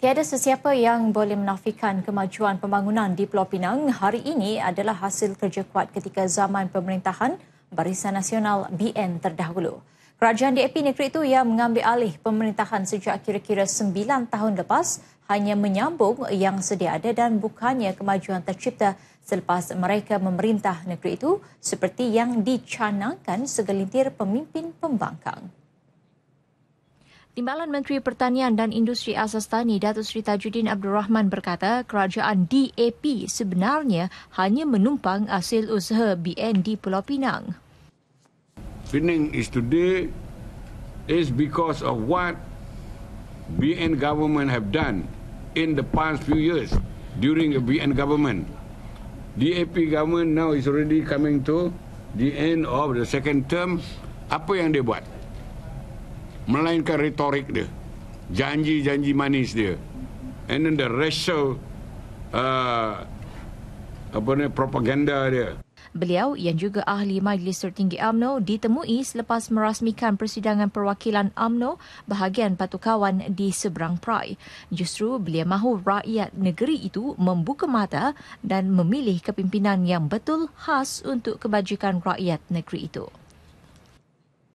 Tiada sesiapa yang boleh menafikan kemajuan pembangunan di Pulau Pinang hari ini adalah hasil kerja kuat ketika zaman pemerintahan Barisan Nasional BN terdahulu. Kerajaan DAP negeri itu yang mengambil alih pemerintahan sejak kira-kira 9 tahun lepas hanya menyambung yang sedia ada dan bukannya kemajuan tercipta selepas mereka memerintah negeri itu seperti yang dicanangkan segelintir pemimpin pembangkang. Timbalan Menteri Pertanian dan Industri Asas Tani Datuk Seri Tajuddin Abdul Rahman berkata kerajaan DAP sebenarnya hanya menumpang hasil usaha BN di Pulau Pinang. Pinang is today is because of what BN government have done in the past few years during the BN government. DAP government now is already coming to the end of the second term. Apa yang dia buat? melainkan retorik dia janji-janji manis dia and then the racial uh, apa ni propaganda dia Beliau yang juga ahli Majlis Tertinggi AMNO ditemui selepas merasmikan persidangan perwakilan AMNO bahagian Patukawan di seberang Prai. Justru beliau mahu rakyat negeri itu membuka mata dan memilih kepimpinan yang betul khas untuk kebajikan rakyat negeri itu.